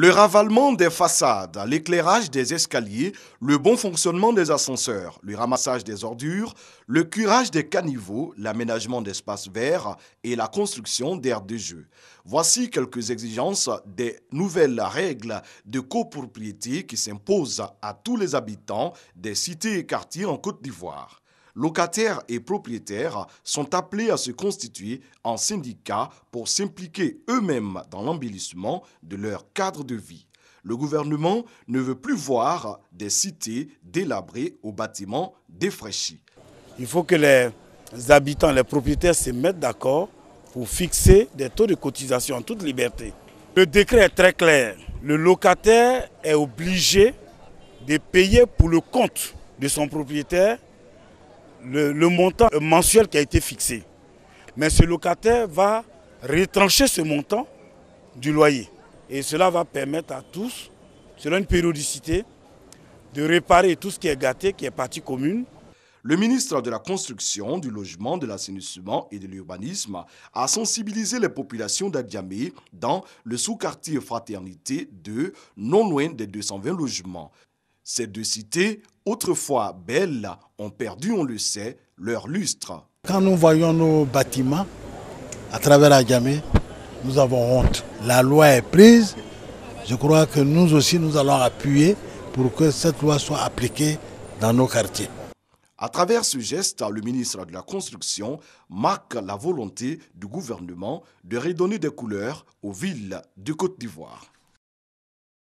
Le ravalement des façades, l'éclairage des escaliers, le bon fonctionnement des ascenseurs, le ramassage des ordures, le curage des caniveaux, l'aménagement d'espaces verts et la construction d'aires de jeu. Voici quelques exigences des nouvelles règles de copropriété qui s'imposent à tous les habitants des cités et quartiers en Côte d'Ivoire locataires et propriétaires sont appelés à se constituer en syndicats pour s'impliquer eux-mêmes dans l'embellissement de leur cadre de vie. Le gouvernement ne veut plus voir des cités délabrées aux bâtiments défraîchis. Il faut que les habitants, les propriétaires se mettent d'accord pour fixer des taux de cotisation en toute liberté. Le décret est très clair. Le locataire est obligé de payer pour le compte de son propriétaire le, montant mensuel qui a été fixé. Mais ce locataire va retrancher ce montant du loyer. Et cela va permettre à tous, selon une périodicité, de réparer tout ce qui est gâté, qui est partie commune. Le ministre de la Construction, du Logement, de l'Assainissement et de l'Urbanisme a sensibilisé les populations d'Adjamé dans le sous-quartier Fraternité de non loin des 220 logements. Ces deux cités, autrefois belles, ont perdu, on le sait, leur lustre. Quand nous voyons nos bâtiments à travers la Agamé, nous avons honte. La loi est prise. Je crois que nous aussi, nous allons appuyer pour que cette loi soit appliquée dans nos quartiers. À travers ce geste, le ministre de la Construction marque la volonté du gouvernement de redonner des couleurs aux villes de Côte d'Ivoire.